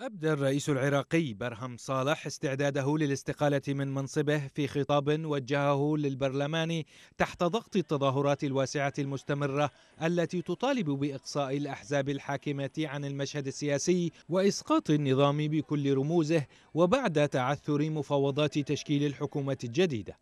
أبدى الرئيس العراقي برهم صالح استعداده للاستقالة من منصبه في خطاب وجهه للبرلمان تحت ضغط التظاهرات الواسعة المستمرة التي تطالب بإقصاء الأحزاب الحاكمة عن المشهد السياسي وإسقاط النظام بكل رموزه وبعد تعثر مفاوضات تشكيل الحكومة الجديدة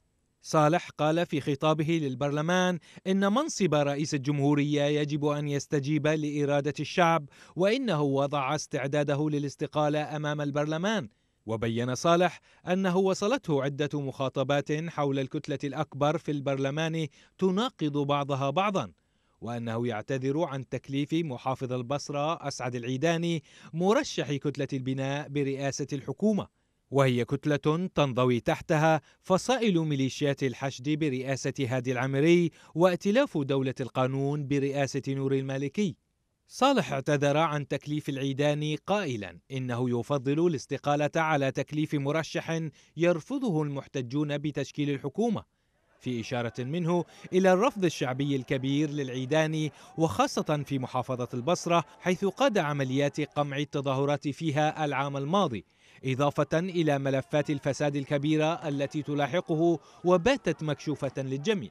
صالح قال في خطابه للبرلمان ان منصب رئيس الجمهوريه يجب ان يستجيب لاراده الشعب وانه وضع استعداده للاستقاله امام البرلمان وبين صالح انه وصلته عده مخاطبات حول الكتله الاكبر في البرلمان تناقض بعضها بعضا وانه يعتذر عن تكليف محافظ البصره اسعد العيداني مرشح كتله البناء برئاسه الحكومه وهي كتلة تنضوي تحتها فصائل ميليشيات الحشد برئاسة هادي العمري وائتلاف دولة القانون برئاسة نور المالكي. صالح اعتذر عن تكليف العيدان قائلا انه يفضل الاستقاله على تكليف مرشح يرفضه المحتجون بتشكيل الحكومه في اشاره منه الى الرفض الشعبي الكبير للعيدان وخاصه في محافظه البصره حيث قاد عمليات قمع التظاهرات فيها العام الماضي إضافة إلى ملفات الفساد الكبيرة التي تلاحقه وباتت مكشوفة للجميع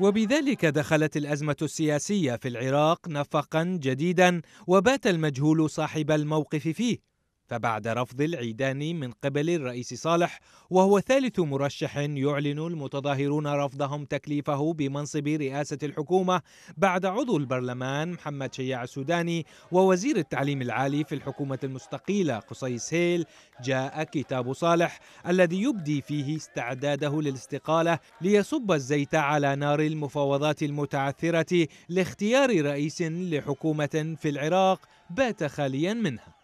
وبذلك دخلت الأزمة السياسية في العراق نفقا جديدا وبات المجهول صاحب الموقف فيه فبعد رفض العيدان من قبل الرئيس صالح وهو ثالث مرشح يعلن المتظاهرون رفضهم تكليفه بمنصب رئاسة الحكومة بعد عضو البرلمان محمد شيع السوداني ووزير التعليم العالي في الحكومة المستقيلة قصي سهيل جاء كتاب صالح الذي يبدي فيه استعداده للاستقالة ليصب الزيت على نار المفاوضات المتعثرة لاختيار رئيس لحكومة في العراق بات خاليا منها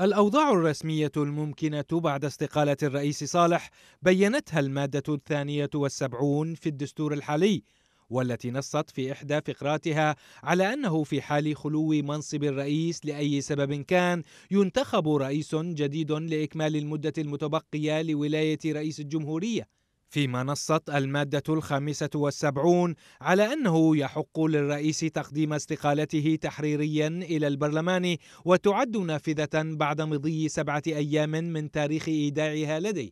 الأوضاع الرسمية الممكنة بعد استقالة الرئيس صالح بينتها المادة الثانية والسبعون في الدستور الحالي والتي نصت في إحدى فقراتها على أنه في حال خلو منصب الرئيس لأي سبب كان ينتخب رئيس جديد لإكمال المدة المتبقية لولاية رئيس الجمهورية فيما نصت المادة الخامسة والسبعون على أنه يحق للرئيس تقديم استقالته تحريريا إلى البرلمان وتعد نافذة بعد مضي سبعة أيام من تاريخ إيداعها لديه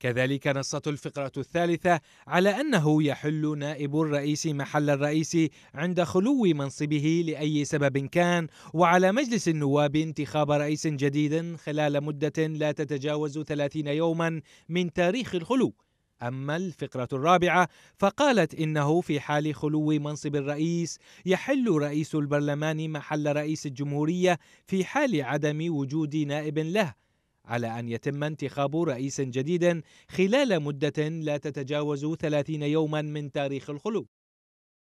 كذلك نصت الفقرة الثالثة على أنه يحل نائب الرئيس محل الرئيس عند خلو منصبه لأي سبب كان وعلى مجلس النواب انتخاب رئيس جديد خلال مدة لا تتجاوز 30 يوما من تاريخ الخلو أما الفقرة الرابعة فقالت إنه في حال خلو منصب الرئيس يحل رئيس البرلمان محل رئيس الجمهورية في حال عدم وجود نائب له على أن يتم انتخاب رئيس جديد خلال مدة لا تتجاوز 30 يوما من تاريخ الخلو